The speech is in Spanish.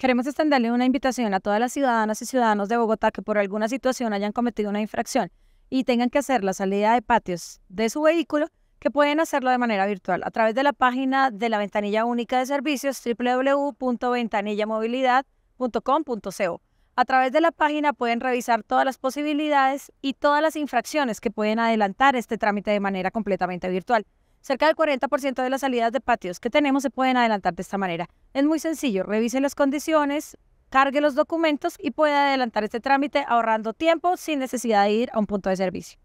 Queremos extenderle una invitación a todas las ciudadanas y ciudadanos de Bogotá que por alguna situación hayan cometido una infracción y tengan que hacer la salida de patios de su vehículo, que pueden hacerlo de manera virtual a través de la página de la Ventanilla Única de Servicios www.ventanillamovilidad.com.co. A través de la página pueden revisar todas las posibilidades y todas las infracciones que pueden adelantar este trámite de manera completamente virtual. Cerca del 40% de las salidas de patios que tenemos se pueden adelantar de esta manera. Es muy sencillo, revise las condiciones, cargue los documentos y puede adelantar este trámite ahorrando tiempo sin necesidad de ir a un punto de servicio.